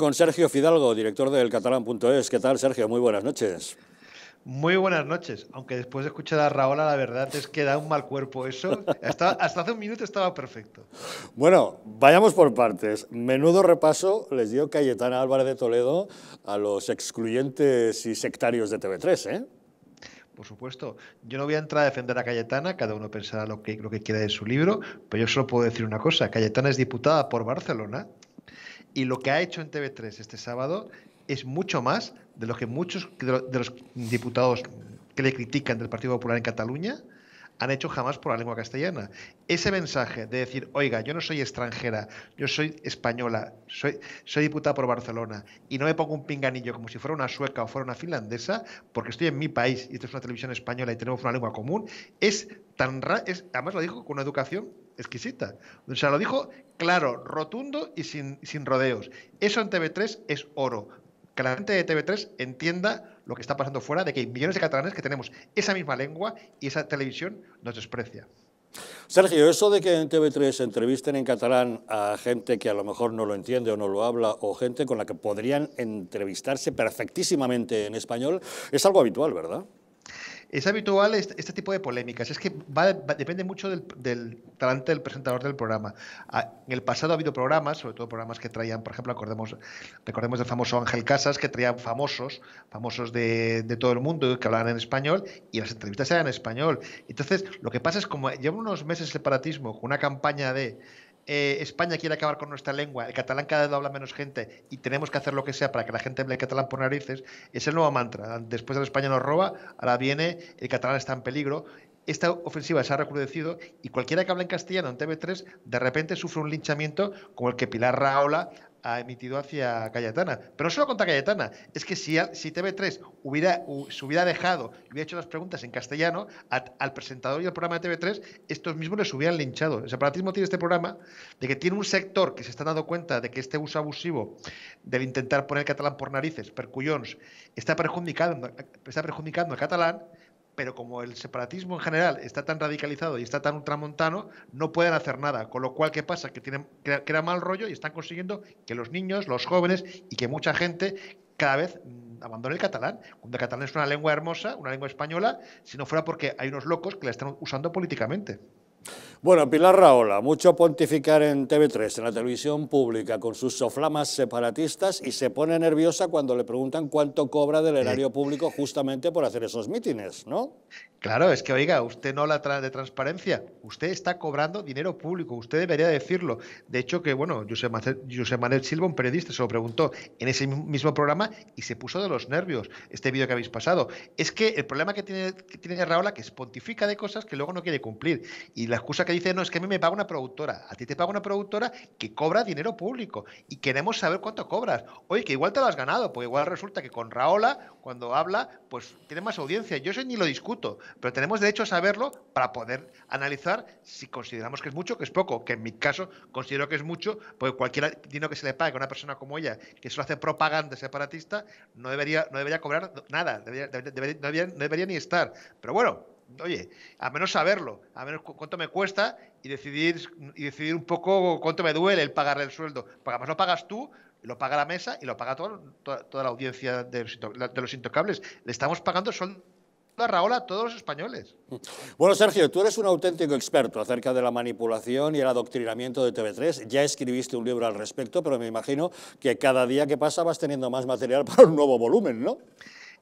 Con Sergio Fidalgo, director del catalán.es. ¿Qué tal, Sergio? Muy buenas noches. Muy buenas noches, aunque después de escuchar a Raola la verdad es que da un mal cuerpo eso. Hasta, hace un minuto estaba perfecto. Bueno, vayamos por partes. Menudo repaso les dio Cayetana Álvarez de Toledo a los excluyentes y sectarios de TV3, ¿eh? por supuesto. Yo no voy a entrar a defender a Cayetana, cada uno pensará lo que, lo que quiera de su libro, pero yo solo puedo decir una cosa, Cayetana es diputada por Barcelona y lo que ha hecho en TV3 este sábado es mucho más de lo que muchos de los diputados que le critican del Partido Popular en Cataluña han hecho jamás por la lengua castellana. Ese mensaje de decir, oiga, yo no soy extranjera, yo soy española, soy, soy diputada por Barcelona y no me pongo un pinganillo como si fuera una sueca o fuera una finlandesa, porque estoy en mi país y esto es una televisión española y tenemos una lengua común, es tan raro, además lo dijo con una educación exquisita. O sea, lo dijo claro, rotundo y sin, sin rodeos. Eso en TV3 es oro que la gente de TV3 entienda lo que está pasando fuera, de que hay millones de catalanes que tenemos esa misma lengua y esa televisión nos desprecia. Sergio, eso de que en TV3 entrevisten en catalán a gente que a lo mejor no lo entiende o no lo habla, o gente con la que podrían entrevistarse perfectísimamente en español, es algo habitual, ¿verdad? Es habitual este, tipo de polémicas. Es que depende mucho del, del, talante del presentador del programa. Ah, en el pasado ha habido programas, sobre todo programas que traían, por ejemplo, recordemos el famoso Ángel Casas, que traían famosos, famosos de, todo el mundo, que hablaban en español, y las entrevistas eran en español. Entonces, lo que pasa es como lleva unos meses el separatismo con una campaña de eh, España quiere acabar con nuestra lengua, el catalán cada vez habla menos gente y tenemos que hacer lo que sea para que la gente hable catalán por narices, es el nuevo mantra. Después de España nos roba, ahora viene el catalán está en peligro. Esta ofensiva se ha recrudecido y cualquiera que habla en castellano en TV3 de repente sufre un linchamiento como el que Pilar Raola ha emitido hacia Cayetana. Pero no solo contra Cayetana, es que si, si TV3 hubiera, se hubiera dejado y hubiera hecho las preguntas en castellano, al presentador y al programa de TV3, estos mismos les hubieran linchado. El separatismo tiene este programa de que tiene un sector que se está dando cuenta de que este uso abusivo del intentar poner catalán por narices, percuyons, está perjudicando, está perjudicando al catalán pero como el separatismo en general está tan radicalizado y está tan ultramontano, no pueden hacer nada. Con lo cual, ¿qué pasa? Que tienen, mal rollo y están consiguiendo que los niños, los jóvenes y que mucha gente cada vez mm, abandone el catalán. Cuando el catalán es una lengua hermosa, una lengua española, si no fuera porque hay unos locos que la están usando políticamente. Bueno, Pilar Raola, mucho pontificar en TV3, en la televisión pública, con sus soflamas separatistas y se pone nerviosa cuando le preguntan cuánto cobra del erario público justamente por hacer esos mítines, ¿no? Claro, es que oiga, usted no la de transparencia, usted está cobrando dinero público, usted debería decirlo. De hecho que, bueno, José, Manuel Silva, un periodista, se lo preguntó en ese mismo programa y se puso de los nervios este vídeo que habéis pasado. Es que el problema que tiene, Raola que es pontifica de cosas que luego no quiere cumplir y la excusa que dice, no, es que a mí me paga una productora, a ti te paga una productora que cobra dinero público y queremos saber cuánto cobras. Oye, que igual te lo has ganado, porque igual resulta que con Raola, cuando habla, pues tiene más audiencia. Yo eso ni lo discuto, pero tenemos derecho a saberlo para poder analizar si consideramos que es mucho o que es poco, que en mi caso considero que es mucho, porque cualquier dinero que se le pague a una persona como ella, que solo hace propaganda separatista, no debería, no debería cobrar nada, debería, no debería ni estar. Pero bueno, oye, a menos saberlo, a menos cuánto me cuesta y decidir, y decidir un poco cuánto me duele el pagar el sueldo. Porque además lo pagas tú, lo paga la mesa y lo paga toda, toda, la audiencia de, los intocables. Le estamos pagando son la Raola a todos los españoles. Mm. Bueno, Sergio, tú eres un auténtico experto acerca de la manipulación y el adoctrinamiento de TV3. Ya escribiste un libro al respecto, pero me imagino que cada día que pasa vas teniendo más material para un nuevo volumen, ¿no?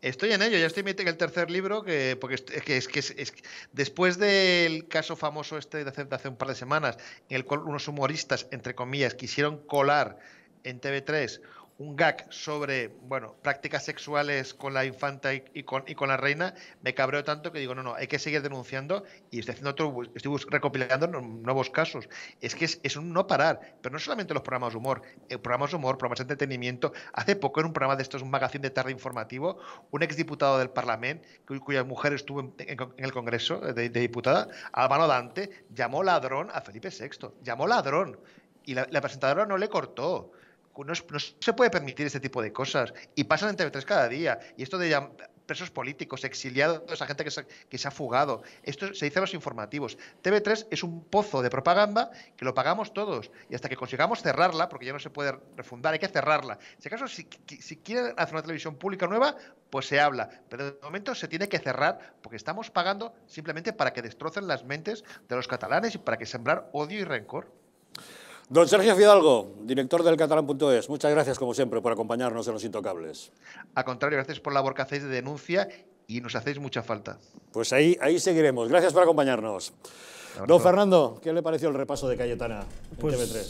Estoy en ello, ya estoy en el tercer libro, que, porque es que, es, después del caso famoso este de de hace, un par de semanas, en el cual unos humoristas, entre comillas, quisieron colar en TV3 un gag sobre, bueno, prácticas sexuales con la infanta y, con, la reina, me cabreo tanto que digo, no, no, hay que seguir denunciando y estoy recopilando nuevos casos. Es que es, un no parar, pero no solamente los programas de humor, eh, programas de humor, programas de entretenimiento. Hace poco en un programa de estos, un magazine de tarde informativo, un exdiputado del Parlamento, cuya mujer estuvo en, el Congreso de, diputada, Álvaro Dante, llamó ladrón a Felipe VI, llamó ladrón y la presentadora no le cortó no, se puede permitir este tipo de cosas. Y pasan en TV3 cada día. Y esto de presos políticos, exiliados, esa gente que se, ha fugado. Esto se dice en los informativos. TV3 es un pozo de propaganda que lo pagamos todos. Y hasta que consigamos cerrarla, porque ya no se puede refundar, hay que cerrarla. Si acaso, si, si quieren hacer una televisión pública nueva, pues se habla. Pero de momento se tiene que cerrar porque estamos pagando simplemente para que destrocen las mentes de los catalanes y para que sembrar odio y rencor. Don Sergio Fidalgo, director del catalán.es, muchas gracias como siempre por acompañarnos en Los Intocables. A contrario, gracias por la labor que hacéis de denuncia y nos hacéis mucha falta. Pues ahí, ahí seguiremos. Gracias por acompañarnos. Don Fernando, ¿qué le pareció el repaso de Cayetana 3